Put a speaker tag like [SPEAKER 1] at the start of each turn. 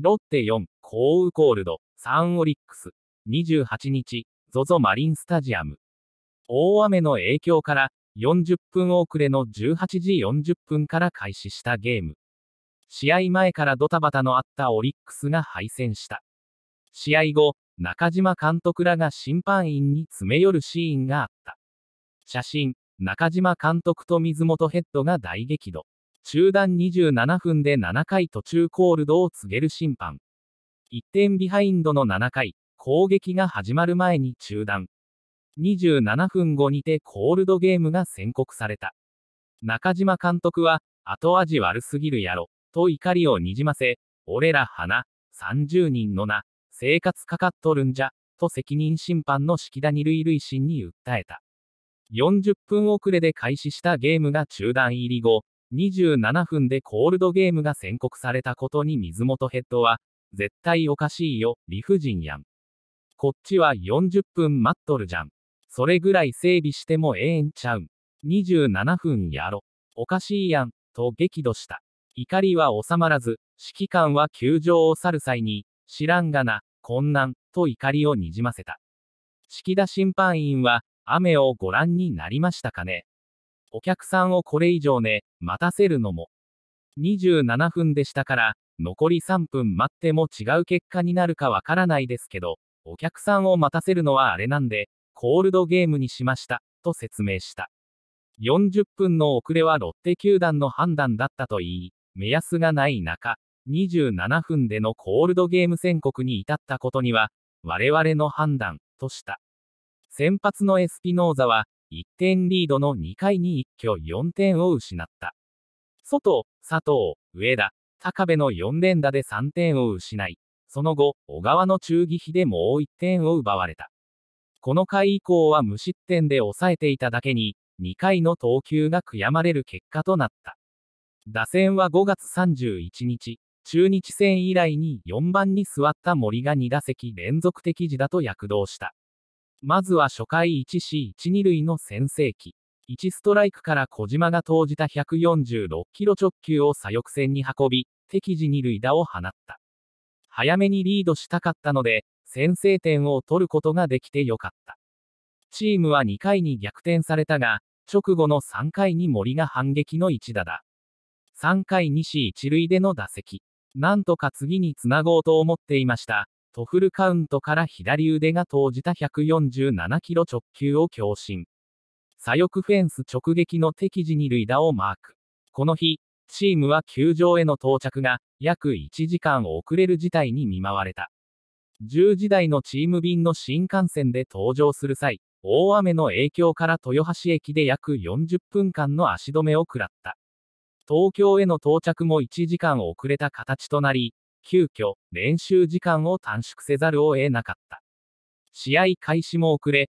[SPEAKER 1] ロッテ4、コウコールド、サンオリックス、28日、ZOZO マリンスタジアム。大雨の影響から40分遅れの18時40分から開始したゲーム。試合前からドタバタのあったオリックスが敗戦した。試合後、中島監督らが審判員に詰め寄るシーンがあった。写真、中島監督と水元ヘッドが大激怒。中断27分で7回途中コールドを告げる審判。1点ビハインドの7回、攻撃が始まる前に中断。27分後にてコールドゲームが宣告された。中島監督は、後味悪すぎるやろ、と怒りをにじませ、俺ら花、30人のな、生活かかっとるんじゃ、と責任審判の式田二塁塁審に訴えた。40分遅れで開始したゲームが中断入り後、27分でコールドゲームが宣告されたことに水元ヘッドは、絶対おかしいよ、理不尽やん。こっちは40分待っとるじゃん。それぐらい整備してもええんちゃうん。27分やろ。おかしいやん、と激怒した。怒りは収まらず、指揮官は球場を去る際に、知らんがな、こんなん、と怒りをにじませた。式田審判員は、雨をご覧になりましたかねお客さんをこれ以上ね、待たせるのも。27分でしたから、残り3分待っても違う結果になるかわからないですけど、お客さんを待たせるのはあれなんで、コールドゲームにしました、と説明した。40分の遅れはロッテ球団の判断だったといい、目安がない中、27分でのコールドゲーム宣告に至ったことには、我々の判断、とした。先発のエスピノーザは、1点リードの2回に一挙4点を失った。外、佐藤、上田、高部の4連打で3点を失い、その後、小川の中義比でもう1点を奪われた。この回以降は無失点で抑えていただけに、2回の投球が悔やまれる結果となった。打線は5月31日、中日戦以来に4番に座った森が2打席連続的時だと躍動した。まずは初回 1C1 2塁の先制機。1ストライクから小島が投じた146キロ直球を左翼線に運び、適時2塁打を放った。早めにリードしたかったので、先制点を取ることができてよかった。チームは2回に逆転されたが、直後の3回に森が反撃の一打だ。3回2 1塁での打席。なんとか次につなごうと思っていました。とフルカウントから左腕が投じた147キロ直球を強振。左翼フェンス直撃の敵地二塁打をマーク。この日、チームは球場への到着が約1時間遅れる事態に見舞われた。10時台のチーム便の新幹線で登場する際、大雨の影響から豊橋駅で約40分間の足止めを食らった。東京への到着も1時間遅れた形となり、急遽練習時間を短縮せざるを得なかった。試合開始も遅れ、